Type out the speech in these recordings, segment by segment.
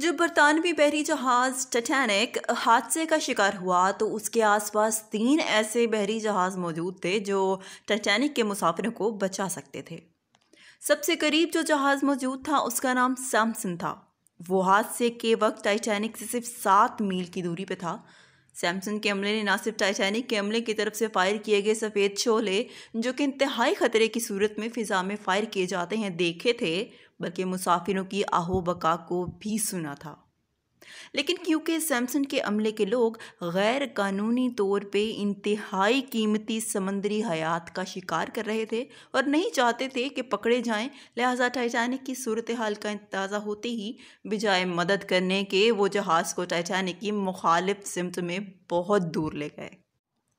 जब बरतानवी बहरी जहाज़ टटैनिक हादसे का शिकार हुआ तो उसके आसपास तीन ऐसे बहरी जहाज़ मौजूद थे जो टटैनिक के मुसाफिरों को बचा सकते थे सबसे करीब जो जहाज़ मौजूद था उसका नाम सैमसन था वो हादसे के वक्त टाइटैनिक से सिर्फ सात मील की दूरी पर था सैमसंग के अमले ने ना सिर्फ टाइटैनिक के अमले की तरफ से फायर किए गए सफ़ेद छोले जो कि इंतहाई ख़तरे की सूरत में फ़िज़ा में फायर किए जाते हैं देखे थे बल्कि मुसाफिरों की आहो बका को भी सुना था लेकिन क्योंकि सैमसन के अमले के लोग गैर कानूनी तौर पे इंतहाई कीमती समंदरी हयात का शिकार कर रहे थे और नहीं चाहते थे कि पकड़े जाएं लिहाजा टाइटैनिक की सूरत हाल का अंदाज़ा होते ही बजाय मदद करने के वो जहाज़ को टाइटैनिक की मुखालिफ सिमत में बहुत दूर ले गए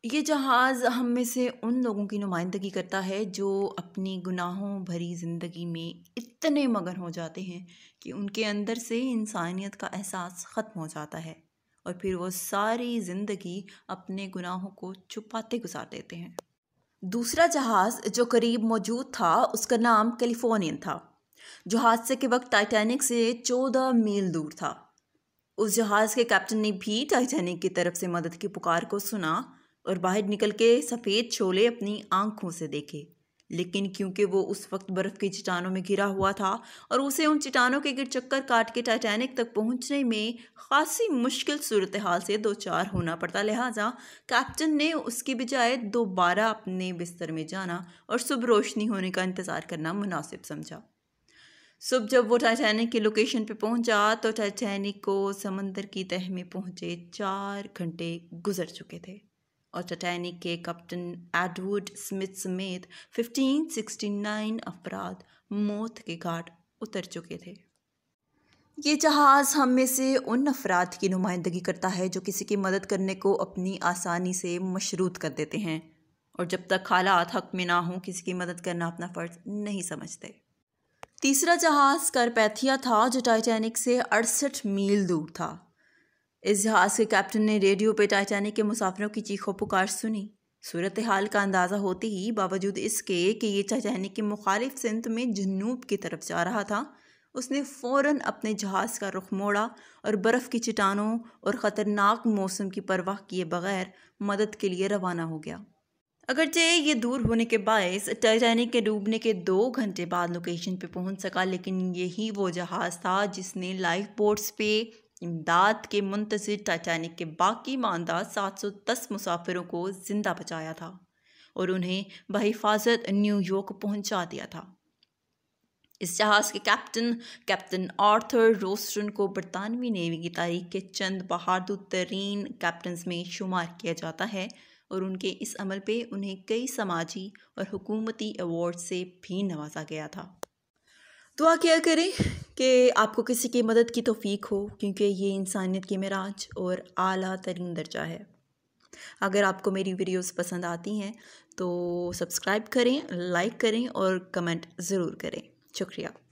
ये जहाज़ हम में से उन लोगों की नुमाइंदगी करता है जो अपनी गुनाहों भरी ज़िंदगी में इतने मगन हो जाते हैं कि उनके अंदर से इंसानियत का एहसास ख़त्म हो जाता है और फिर वो सारी ज़िंदगी अपने गुनाहों को छुपाते गुजार देते हैं दूसरा जहाज़ जो करीब मौजूद था उसका नाम कैलिफोर्नियन था जो हादसे के वक्त टाइटैनिक से चौदह मील दूर था उस जहाज़ के कैप्टन ने भी टाइटैनिक की तरफ से मदद की पुकार को सुना और बाहर निकल के सफ़ेद छोले अपनी आंखों से देखे लेकिन क्योंकि वो उस वक्त बर्फ़ की चट्टानों में घिरा हुआ था और उसे उन चट्टानों के गिर चक्कर काट के टाइटैनिक तक पहुंचने में खासी मुश्किल सूरत हाल से दो चार होना पड़ता लिहाजा कैप्टन ने उसकी बजाय दोबारा अपने बिस्तर में जाना और सुबह रोशनी होने का इंतज़ार करना मुनासिब समझा सुबह जब वो टाइटैनिक की लोकेशन पे पहुंचा तो टाइटैनिक को समंदर की तह में पहुंचे चार घंटे गुजर चुके थे और टाइटैनिक के कप्टन एडवर्ड स्मिथ समेत 1569 अपराध मौत के घाट उतर चुके थे ये जहाज़ हम में से उन अफराद की नुमाइंदगी करता है जो किसी की मदद करने को अपनी आसानी से मशरूत कर देते हैं और जब तक हालात हक में ना हों किसी की मदद करना अपना फ़र्ज नहीं समझते तीसरा जहाज़ करपैथिया था जो टाइटैनिक से अड़सठ मील दूर था इस जहाज़ के कैप्टन ने रेडियो पर टाइटैनिक के मुसाफिरों की चीखों पुकार सुनी सूरत हाल का अंदाज़ा होते ही बावजूद इसके कि यह टाइटैनिक के मुखालिफ सिंत में जनूब की तरफ जा रहा था उसने फ़ौर अपने जहाज़ का रुख मोड़ा और बर्फ़ की चटानों और ख़तरनाक मौसम की परवाह किए बगैर मदद के लिए रवाना हो गया अगरचे ये दूर होने के बायस टाइटैनिक के डूबने के दो घंटे बाद लोकेशन पे पहुंच सका लेकिन यही वो जहाज़ था जिसने लाइफ बोट्स पे इमदाद के मुंतजर टाइटैनिक के बाकी मानदा 710 मुसाफिरों को ज़िंदा बचाया था और उन्हें बहिफाजत न्यूयॉर्क पहुंचा दिया था इस जहाज़ के कैप्टन कैप्टन आर्थर रोस्टन को बरतानवी नेवी की तारीख के चंद बहादुर तरीन कैप्टन में शुमार किया जाता है और उनके इस अमल पे उन्हें कई समाजी और हुकूमती अवार्ड से भी नवाजा गया था दुआ किया करें कि आपको किसी की मदद की तोफ़ीक हो क्योंकि ये इंसानियत की मराज और आला तरीन दर्जा है अगर आपको मेरी वीडियोस पसंद आती हैं तो सब्सक्राइब करें लाइक करें और कमेंट ज़रूर करें शुक्रिया